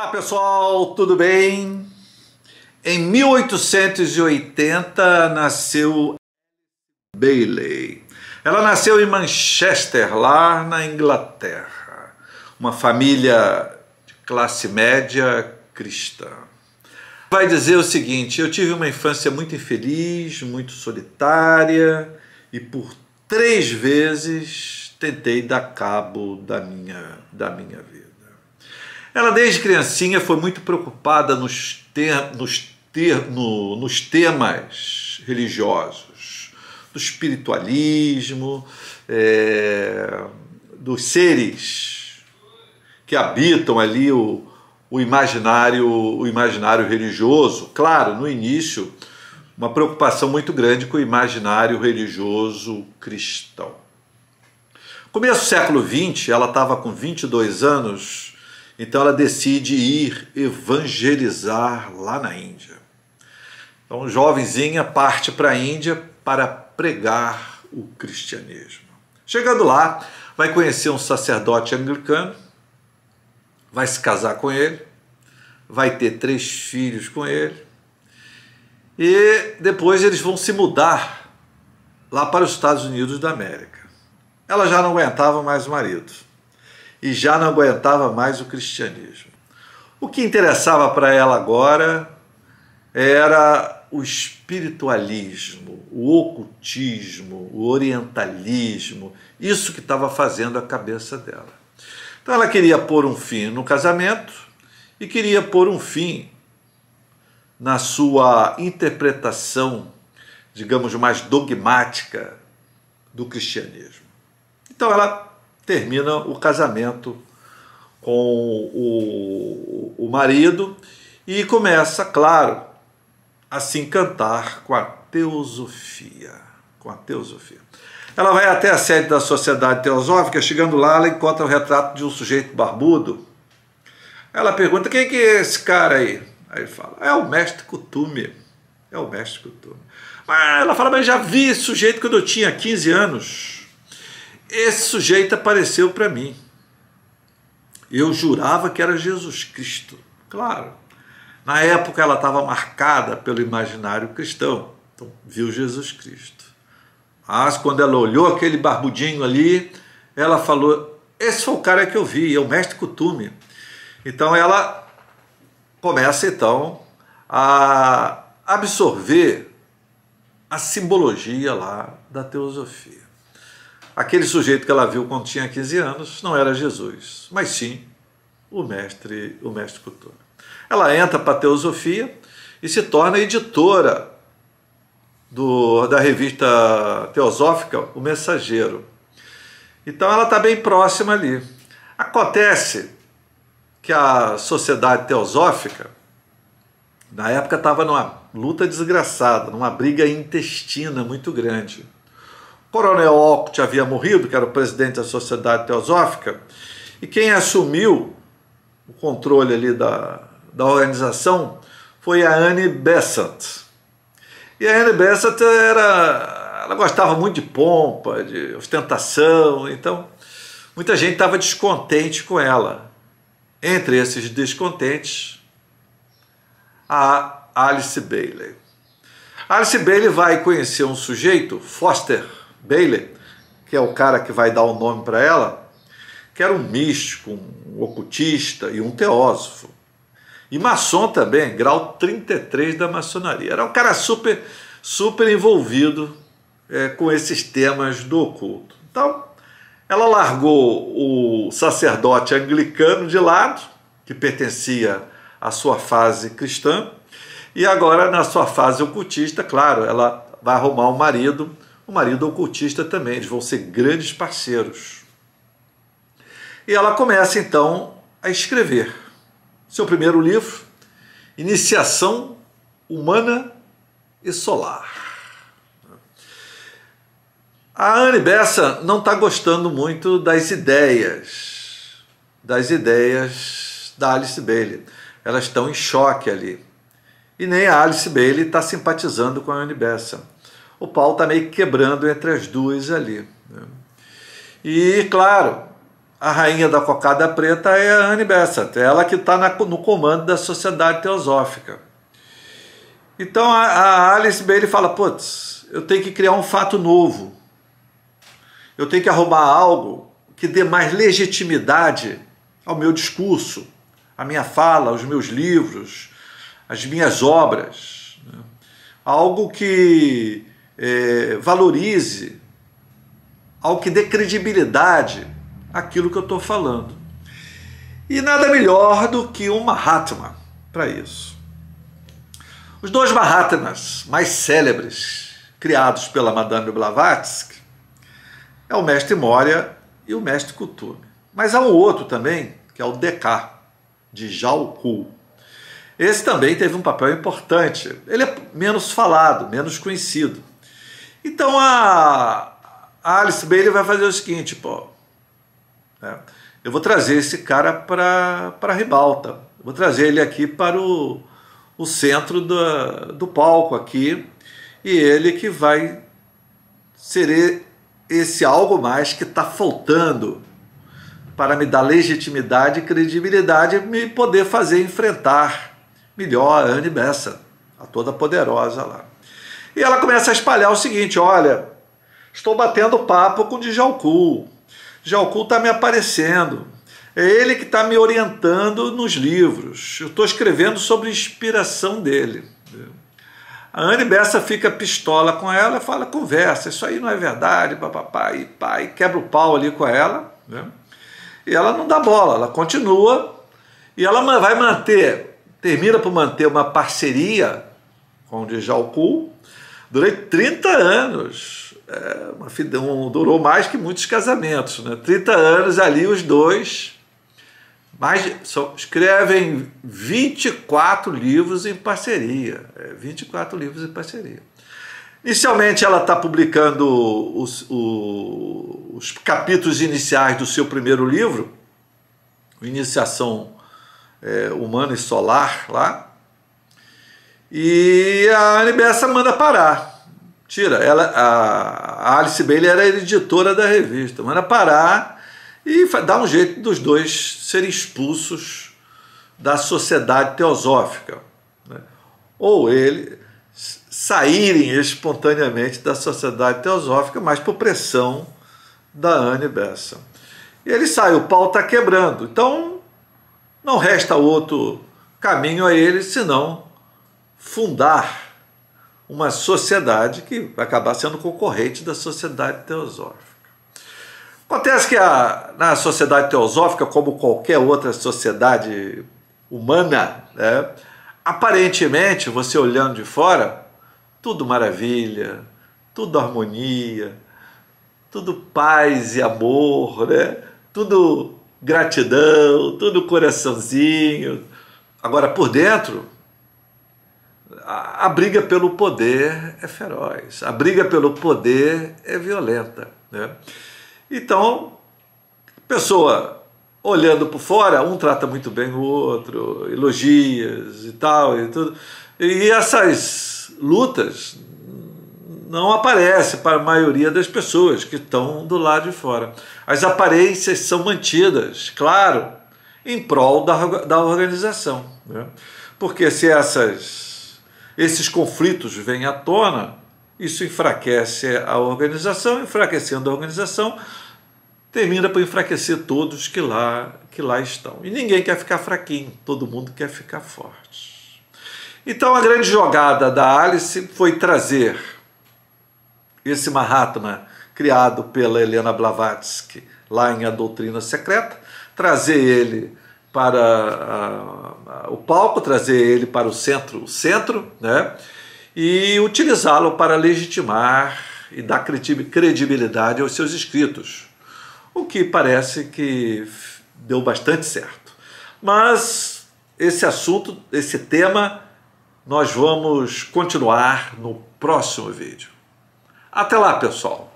Olá pessoal, tudo bem? Em 1880 nasceu Bailey. Ela nasceu em Manchester, lá na Inglaterra, uma família de classe média cristã. Vai dizer o seguinte: eu tive uma infância muito infeliz, muito solitária e por três vezes tentei dar cabo da minha, da minha vida. Ela desde criancinha foi muito preocupada nos, ter, nos, ter, no, nos temas religiosos, do espiritualismo, é, dos seres que habitam ali o, o imaginário, o imaginário religioso. Claro, no início, uma preocupação muito grande com o imaginário religioso cristão. Começo do século XX, ela estava com 22 anos, então ela decide ir evangelizar lá na Índia. Então, jovenzinha parte para a Índia para pregar o cristianismo. Chegando lá, vai conhecer um sacerdote anglicano, vai se casar com ele, vai ter três filhos com ele, e depois eles vão se mudar lá para os Estados Unidos da América. Ela já não aguentava mais o marido e já não aguentava mais o cristianismo. O que interessava para ela agora era o espiritualismo, o ocultismo, o orientalismo, isso que estava fazendo a cabeça dela. Então ela queria pôr um fim no casamento e queria pôr um fim na sua interpretação, digamos, mais dogmática do cristianismo. Então ela termina o casamento com o, o marido e começa, claro, a se encantar com a teosofia. Com a teosofia. Ela vai até a sede da Sociedade Teosófica, chegando lá, ela encontra o retrato de um sujeito barbudo. Ela pergunta: quem que é esse cara aí? Aí ele fala: é o mestre Kutume. É o mestre Kutume. Mas ela fala: mas já vi esse sujeito quando eu tinha 15 anos. Esse sujeito apareceu para mim. Eu jurava que era Jesus Cristo. Claro. Na época ela estava marcada pelo imaginário cristão. Então, viu Jesus Cristo. Mas quando ela olhou aquele barbudinho ali, ela falou: Esse foi o cara que eu vi, é o mestre Cutume. Então ela começa então a absorver a simbologia lá da teosofia. Aquele sujeito que ela viu quando tinha 15 anos não era Jesus, mas sim o mestre, o mestre cultor. Ela entra para a teosofia e se torna editora do, da revista teosófica O Mensageiro. Então ela está bem próxima ali. Acontece que a sociedade teosófica, na época, estava numa luta desgraçada, numa briga intestina muito grande Coronel Alcott havia morrido, que era o presidente da Sociedade Teosófica, e quem assumiu o controle ali da, da organização foi a Anne Besant. E a Anne Besant era, ela gostava muito de pompa, de ostentação, então muita gente estava descontente com ela. Entre esses descontentes, a Alice Bailey. Alice Bailey vai conhecer um sujeito, Foster, Bailey, que é o cara que vai dar o nome para ela, que era um místico, um ocultista e um teósofo. E maçom também, grau 33 da maçonaria. Era um cara super, super envolvido é, com esses temas do oculto. Então, ela largou o sacerdote anglicano de lado, que pertencia à sua fase cristã, e agora, na sua fase ocultista, claro, ela vai arrumar um marido o marido ocultista também, eles vão ser grandes parceiros. E ela começa então a escrever. Seu primeiro livro, Iniciação Humana e Solar. A Anne Bessa não está gostando muito das ideias, das ideias da Alice Bailey. Elas estão em choque ali. E nem a Alice Bailey está simpatizando com a Anne Bessa o pau está meio quebrando entre as duas ali. Né? E, claro, a rainha da cocada preta é a Anne Bessat, ela que está no comando da Sociedade Teosófica. Então a, a Alice Bailey fala: putz, eu tenho que criar um fato novo, eu tenho que arrumar algo que dê mais legitimidade ao meu discurso, à minha fala, aos meus livros, às minhas obras. Né? Algo que é, valorize, ao que dê credibilidade aquilo que eu estou falando. E nada melhor do que um Mahatma para isso. Os dois Mahatmas mais célebres, criados pela Madame Blavatsky, é o mestre Moria e o mestre Kutumi. Mas há um outro também, que é o Deká, de Jalku. Esse também teve um papel importante. Ele é menos falado, menos conhecido. Então a, Alice Bailey vai fazer o seguinte, pô. Né? Eu vou trazer esse cara para a ribalta. Eu vou trazer ele aqui para o, o centro do do palco aqui. E ele que vai ser esse algo mais que está faltando para me dar legitimidade e credibilidade e me poder fazer enfrentar melhor a Anne Bessa, a toda poderosa lá. E ela começa a espalhar o seguinte: olha, estou batendo papo com o Djalkul. Djalkul está me aparecendo. É ele que está me orientando nos livros. Eu estou escrevendo sobre inspiração dele. A Anne Bessa fica pistola com ela e fala: conversa, isso aí não é verdade, papapá, e quebra o pau ali com ela. Né? E ela não dá bola, ela continua e ela vai manter, termina por manter uma parceria com o Djalkul, durante 30 anos. É, uma, um, durou mais que muitos casamentos. Né? 30 anos ali, os dois. Mas só, escrevem 24 livros em parceria. É, 24 livros em parceria. Inicialmente, ela está publicando os, o, os capítulos iniciais do seu primeiro livro, Iniciação é, Humana e Solar, lá, e a Anne Bessa manda parar. Tira, ela, a Alice Bailey era editora da revista, manda parar e dá um jeito dos dois serem expulsos da sociedade teosófica. Né? Ou ele saírem espontaneamente da sociedade teosófica, mas por pressão da Anne Bessa. E ele sai, o pau está quebrando. Então não resta outro caminho a ele senão fundar uma sociedade que vai acabar sendo concorrente da sociedade teosófica. Acontece que a, na sociedade teosófica, como qualquer outra sociedade humana, né, aparentemente, você olhando de fora, tudo maravilha, tudo harmonia, tudo paz e amor, né? tudo gratidão, tudo coraçãozinho. Agora, por dentro, a, briga pelo poder é feroz, a briga pelo poder é violenta. Né? Então, pessoa olhando por fora, um trata muito bem o outro, elogias e tal e tudo. E essas lutas não aparecem para a maioria das pessoas que estão do lado de fora. As aparências são mantidas, claro, em prol da, da organização. Né? Porque se essas esses conflitos vêm à tona, isso enfraquece a organização, enfraquecendo a organização, termina por enfraquecer todos que lá, que lá estão. E ninguém quer ficar fraquinho, todo mundo quer ficar forte. Então a grande jogada da Alice foi trazer esse Mahatma criado pela Helena Blavatsky lá em A Doutrina Secreta, trazer ele para a, a, o palco, trazer ele para o centro, o centro, né? E utilizá-lo para legitimar e dar credibilidade aos seus escritos, o que parece que deu bastante certo. Mas esse assunto, esse tema, nós vamos continuar no próximo vídeo. Até lá, pessoal!